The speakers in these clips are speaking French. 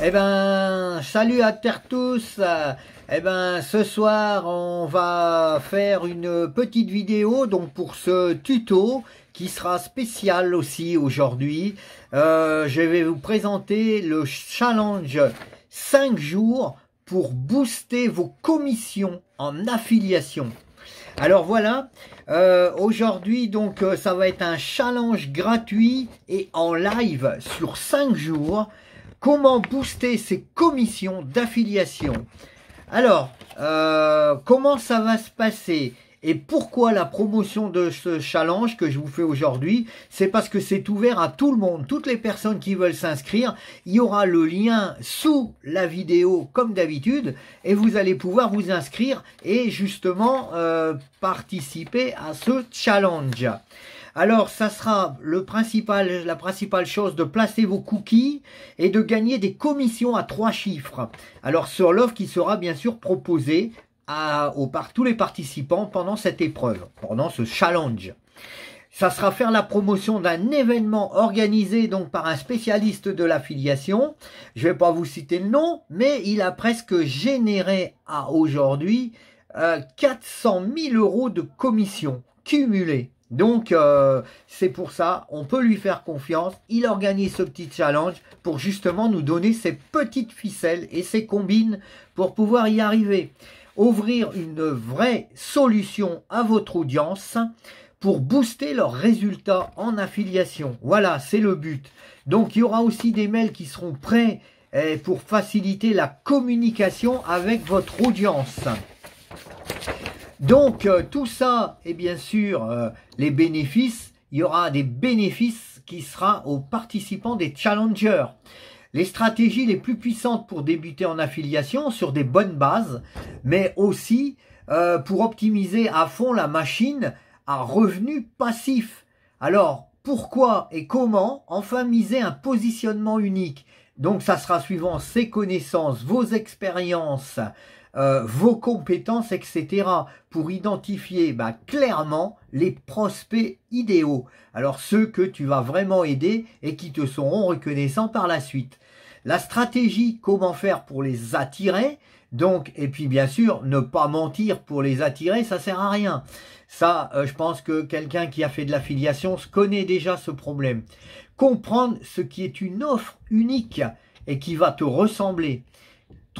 Eh ben, salut à terre tous. Eh ben, ce soir, on va faire une petite vidéo donc pour ce tuto qui sera spécial aussi aujourd'hui. Euh, je vais vous présenter le challenge 5 jours pour booster vos commissions en affiliation. Alors voilà, euh, aujourd'hui donc euh, ça va être un challenge gratuit et en live sur 5 jours. Comment booster ses commissions d'affiliation Alors, euh, comment ça va se passer et pourquoi la promotion de ce challenge que je vous fais aujourd'hui C'est parce que c'est ouvert à tout le monde, toutes les personnes qui veulent s'inscrire. Il y aura le lien sous la vidéo comme d'habitude et vous allez pouvoir vous inscrire et justement euh, participer à ce challenge. Alors, ça sera la principale chose de placer vos cookies et de gagner des commissions à trois chiffres. Alors, sur l'offre qui sera bien sûr proposée par tous les participants pendant cette épreuve, pendant ce challenge. Ça sera faire la promotion d'un événement organisé donc par un spécialiste de l'affiliation. Je ne vais pas vous citer le nom, mais il a presque généré à aujourd'hui 400 euh, 000 euros de commissions cumulées. Donc euh, c'est pour ça, on peut lui faire confiance. Il organise ce petit challenge pour justement nous donner ses petites ficelles et ses combines pour pouvoir y arriver. Ouvrir une vraie solution à votre audience pour booster leurs résultats en affiliation. Voilà, c'est le but. Donc il y aura aussi des mails qui seront prêts eh, pour faciliter la communication avec votre audience. Donc euh, tout ça, et bien sûr, euh, les bénéfices, il y aura des bénéfices qui sera aux participants des challengers. Les stratégies les plus puissantes pour débuter en affiliation sur des bonnes bases, mais aussi euh, pour optimiser à fond la machine à revenus passifs. Alors, pourquoi et comment enfin miser un positionnement unique Donc ça sera suivant ses connaissances, vos expériences, euh, vos compétences, etc., pour identifier bah, clairement les prospects idéaux. Alors ceux que tu vas vraiment aider et qui te seront reconnaissants par la suite. La stratégie, comment faire pour les attirer donc, et puis bien sûr, ne pas mentir pour les attirer, ça sert à rien. Ça, euh, je pense que quelqu'un qui a fait de l'affiliation connaît déjà ce problème. Comprendre ce qui est une offre unique et qui va te ressembler.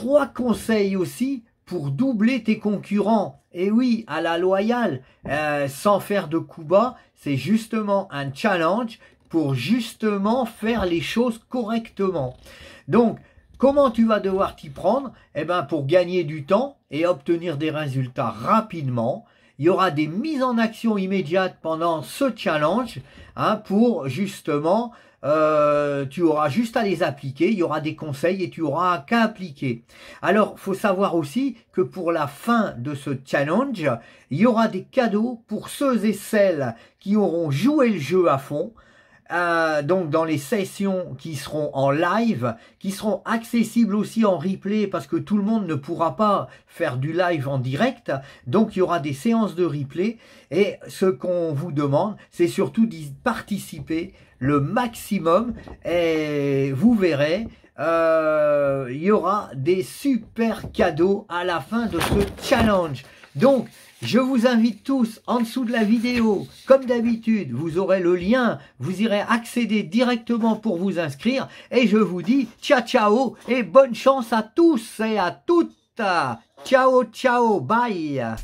Trois conseils aussi pour doubler tes concurrents. Et oui, à la loyale, euh, sans faire de coup bas, c'est justement un challenge pour justement faire les choses correctement. Donc, comment tu vas devoir t'y prendre Eh bien, pour gagner du temps et obtenir des résultats rapidement. Il y aura des mises en action immédiates pendant ce challenge hein, pour justement euh, tu auras juste à les appliquer, il y aura des conseils et tu auras qu'à appliquer. Alors, faut savoir aussi que pour la fin de ce challenge, il y aura des cadeaux pour ceux et celles qui auront joué le jeu à fond, euh, donc dans les sessions qui seront en live, qui seront accessibles aussi en replay parce que tout le monde ne pourra pas faire du live en direct. Donc il y aura des séances de replay et ce qu'on vous demande, c'est surtout d'y participer le maximum et vous verrez, euh, il y aura des super cadeaux à la fin de ce challenge. Donc, je vous invite tous en dessous de la vidéo. Comme d'habitude, vous aurez le lien, vous irez accéder directement pour vous inscrire. Et je vous dis ciao ciao et bonne chance à tous et à toutes. Ciao ciao, bye.